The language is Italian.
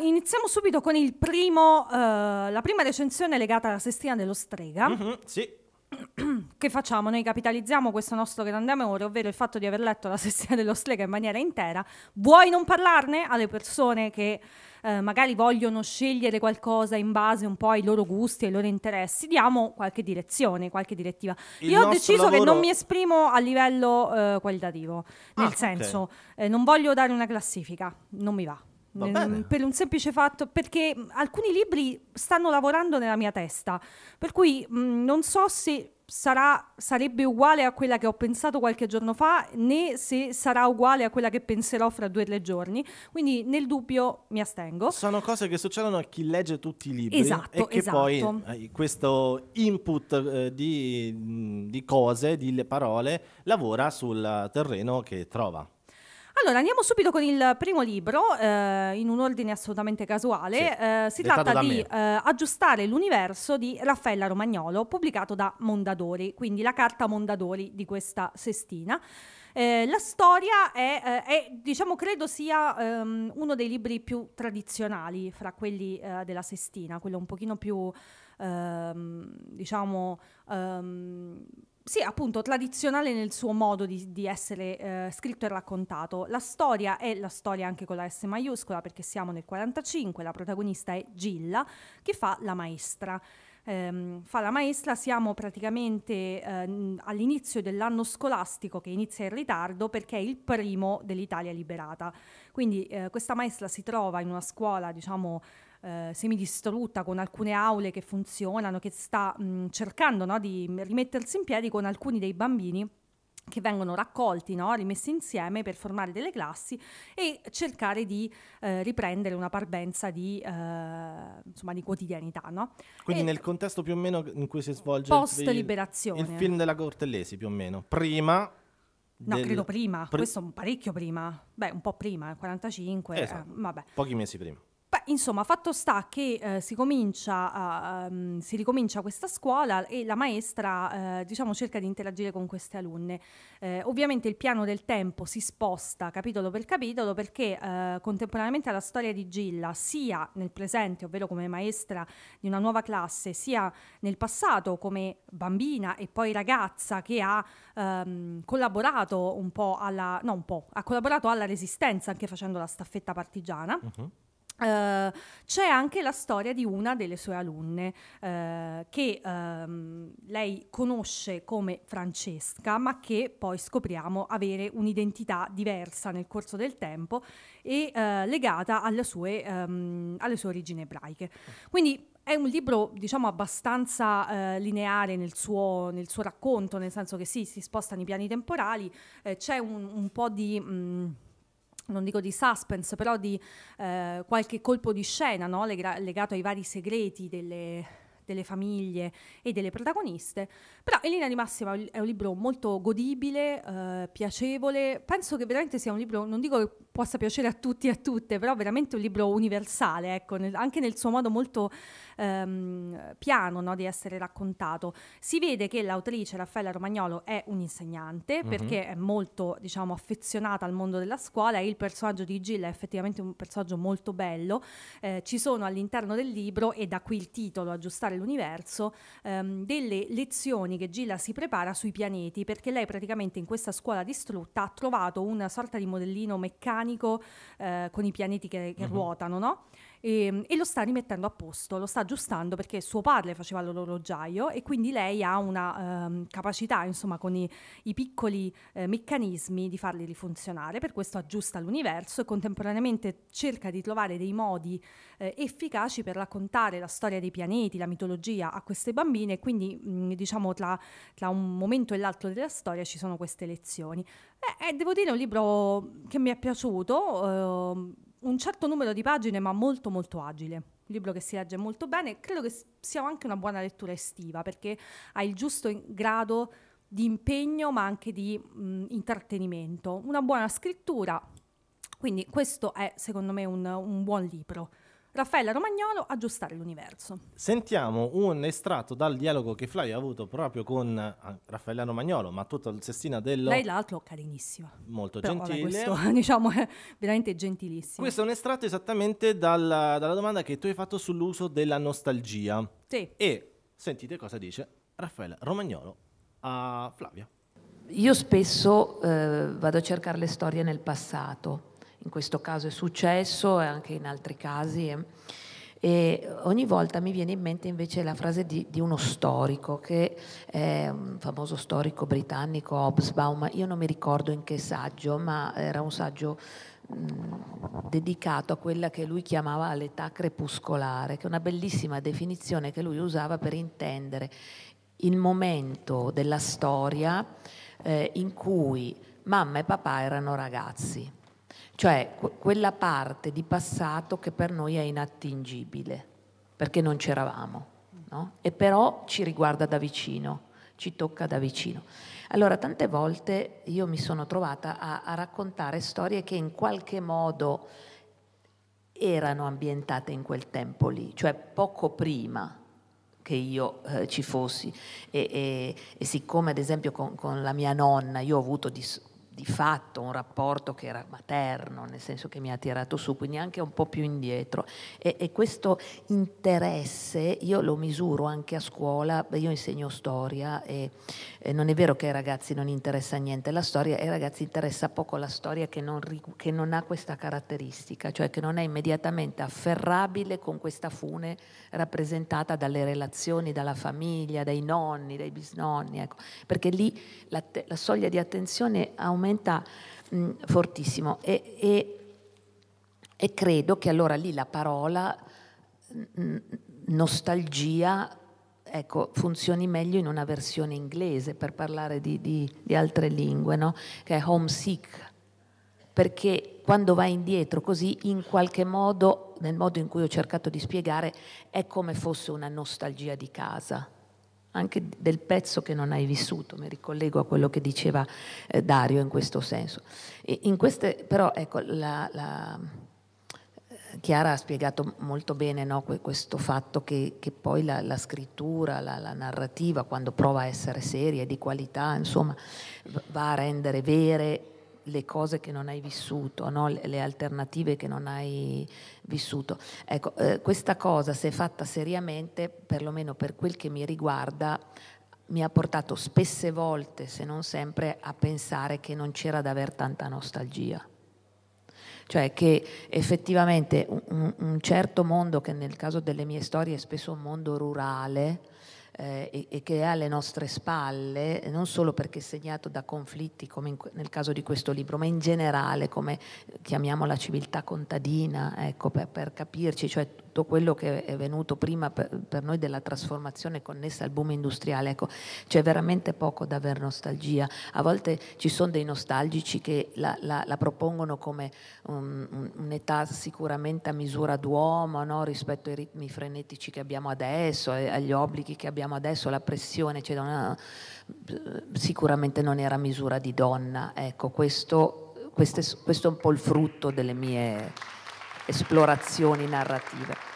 Iniziamo subito con primo, uh, la prima recensione legata alla Sestina dello Strega. Mm-hmm, sì. Che facciamo? Noi capitalizziamo questo nostro grande amore, ovvero il fatto di aver letto la Sestina dello Strega in maniera intera. Vuoi non parlarne alle persone che eh, magari vogliono scegliere qualcosa in base un po' ai loro gusti, ai loro interessi, diamo qualche direzione, qualche direttiva. Il Io ho deciso lavoro... che non mi esprimo a livello eh, qualitativo, nel ah, senso okay. eh, non voglio dare una classifica, non mi va per un semplice fatto, perché alcuni libri stanno lavorando nella mia testa, per cui mh, non so se sarà, sarebbe uguale a quella che ho pensato qualche giorno fa, né se sarà uguale a quella che penserò fra due o tre giorni, quindi nel dubbio mi astengo. Sono cose che succedono a chi legge tutti i libri esatto, e che esatto. poi eh, questo input eh, di, di cose, di parole, lavora sul terreno che trova. Allora, andiamo subito con il primo libro, eh, in un ordine assolutamente casuale. Sì. Eh, si tratta di eh, Aggiustare l'universo di Raffaella Romagnolo, pubblicato da Mondadori, quindi la carta Mondadori di questa sestina. Eh, la storia è, eh, è, diciamo, credo sia ehm, uno dei libri più tradizionali fra quelli eh, della Sestina, quello un pochino più, ehm, diciamo, ehm, sì, appunto, tradizionale nel suo modo di, di essere eh, scritto e raccontato. La storia è la storia anche con la S maiuscola, perché siamo nel 45, la protagonista è Gilla, che fa la maestra. Ehm, fa la maestra, siamo praticamente eh, all'inizio dell'anno scolastico che inizia in ritardo perché è il primo dell'Italia liberata. Quindi eh, questa maestra si trova in una scuola, diciamo, eh, semidistrutta, con alcune aule che funzionano, che sta mh, cercando no, di rimettersi in piedi con alcuni dei bambini che vengono raccolti, no? rimessi insieme per formare delle classi e cercare di eh, riprendere una parvenza di, eh, insomma, di quotidianità. No? Quindi e nel contesto più o meno in cui si svolge post-liberazione. Il, il film della Cortellesi più o meno, prima No, del... credo prima, Pre... questo parecchio prima, beh un po' prima, 45, esatto. eh, vabbè. Pochi mesi prima insomma, fatto sta che eh, si, comincia, uh, si ricomincia questa scuola e la maestra, uh, diciamo, cerca di interagire con queste alunne. Uh, ovviamente il piano del tempo si sposta capitolo per capitolo perché eh, contemporaneamente alla storia di Gilla, sia nel presente, ovvero come maestra di una nuova classe, sia nel passato come bambina e poi ragazza che ha um, collaborato un po' alla, no un po', ha collaborato alla resistenza anche facendo la staffetta partigiana. -huh. Uh, c'è anche la storia di una delle sue alunne uh, che um, lei conosce come Francesca, ma che poi scopriamo avere un'identità diversa nel corso del tempo e uh, legata alle sue, um, alle sue, origini ebraiche. Quindi è un libro, diciamo, abbastanza eh, lineare nel suo, nel suo, racconto, nel senso che sì, si spostano i piani temporali, c'è un, un, po' di... Um, non dico di suspense, però di eh, qualche colpo di scena no? legato ai vari segreti delle, delle famiglie e delle protagoniste, però in linea di massima è un libro molto godibile, eh, piacevole, penso che veramente sia un libro, non dico che possa piacere a tutti e a tutte, però veramente un libro universale, ecco, nel, anche nel suo modo molto ehm, piano no, di essere raccontato. Si vede che l'autrice Raffaella Romagnolo è un'insegnante mm-hmm. perché è molto diciamo, affezionata al mondo della scuola e il personaggio di Gilla è effettivamente un personaggio molto bello, eh, ci sono all'interno del libro e da qui il titolo, aggiustare esplorare l'universo ehm, delle lezioni che Gilla si prepara sui pianeti, perché lei praticamente in questa scuola distrutta ha trovato una sorta di modellino meccanico eh, con i pianeti che, che uh-huh. ruotano, no? e, ehm, e, lo sta rimettendo a posto, lo sta aggiustando perché suo padre faceva l'orologiaio e quindi lei ha una um, capacità, insomma, con i, i piccoli eh, meccanismi di farli rifunzionare, per questo aggiusta l'universo e contemporaneamente cerca di trovare dei modi eh, efficaci per raccontare la storia dei pianeti, la mitologia a queste bambine, quindi mh, mm, diciamo tra, tra un momento e l'altro della storia ci sono queste lezioni. Eh, eh devo dire, è un libro che mi è piaciuto. Eh, un certo numero di pagine, ma molto molto agile. Un libro che si legge molto bene, credo che sia anche una buona lettura estiva perché ha il giusto grado di impegno ma anche di mh, intrattenimento, una buona scrittura. Quindi questo è secondo me un, un buon libro. Raffaella Romagnolo, Aggiustare l'universo. Sentiamo un estratto dal dialogo che Flavio ha avuto proprio con eh, Raffaella Romagnolo, ma tutto il sestina dello... Lei l'altro carinissima. Molto Però, gentile. Vabbè, questo, diciamo, è veramente gentilissimo. Questo è un estratto esattamente dalla, dalla domanda che tu hai fatto sull'uso della nostalgia. Sì. E sentite cosa dice Raffaella Romagnolo a Flavia. Io spesso eh, vado a cercare le storie nel passato in questo caso è successo e anche in altri casi. Eh. E ogni volta mi viene in mente invece la frase di, di uno storico, che è un famoso storico britannico, Hobsbawm, io non mi ricordo in che saggio, ma era un saggio dedicato a quella che lui chiamava l'età crepuscolare, che è una bellissima definizione che lui usava per intendere il momento della storia eh, in cui mamma e papà erano ragazzi cioè quella parte di passato che per noi è inattingibile, perché non c'eravamo, no? e però ci riguarda da vicino, ci tocca da vicino. Allora, tante volte io mi sono trovata a, a raccontare storie che in qualche modo erano ambientate in quel tempo lì, cioè poco prima che io eh, ci fossi. E, e, e, siccome, ad esempio, con, con la mia nonna io ho avuto dis- di fatto un rapporto che era materno, nel senso che mi ha tirato su, quindi anche un po' più indietro. E, e questo interesse io lo misuro anche a scuola, io insegno storia e, e, non è vero che ai ragazzi non interessa niente la storia, ai ragazzi interessa poco la storia che non, che non ha questa caratteristica, cioè che non è immediatamente afferrabile con questa fune rappresentata dalle relazioni, dalla famiglia, dai nonni, dai bisnonni, ecco. perché lì la, la soglia di attenzione aumenta aumenta mh, mm, fortissimo e, e, e, credo che allora lì la parola mh, mm, mm, nostalgia ecco, funzioni meglio in una versione inglese per parlare di, di, di altre lingue, no? che è homesick, perché quando vai indietro così in qualche modo, nel modo in cui ho cercato di spiegare, è come fosse una nostalgia di casa anche del pezzo che non hai vissuto, mi ricollego a quello che diceva eh, Dario in questo senso. In queste, però ecco, la, la, eh, Chiara ha spiegato molto bene no, questo fatto che, che poi la, la scrittura, la, narrativa, quando prova a essere seria e di qualità, insomma, va a rendere vere le cose che non hai vissuto, no? le, le, alternative che non hai vissuto. Ecco, eh, questa cosa, se fatta seriamente, perlomeno per quel che mi riguarda, mi ha portato spesse volte, se non sempre, a pensare che non c'era da aver tanta nostalgia. Cioè che effettivamente un, un certo mondo, che nel caso delle mie storie è spesso un mondo rurale, eh, e, che è alle nostre spalle, non solo perché è segnato da conflitti come in, nel caso di questo libro, ma in generale come eh, chiamiamo la civiltà contadina, ecco, per, per capirci, cioè tutto quello che è venuto prima per, per, noi della trasformazione connessa al boom industriale. Ecco, c'è veramente poco da aver nostalgia. A volte ci sono dei nostalgici che la, la, la propongono come un, un'età sicuramente a misura d'uomo no? rispetto ai ritmi frenetici che abbiamo adesso, eh, agli obblighi che abbiamo abbiamo adesso, la pressione, cioè una, eh, sicuramente non era misura di donna. Ecco, questo, questo, è, questo è un po' il frutto delle mie esplorazioni narrative.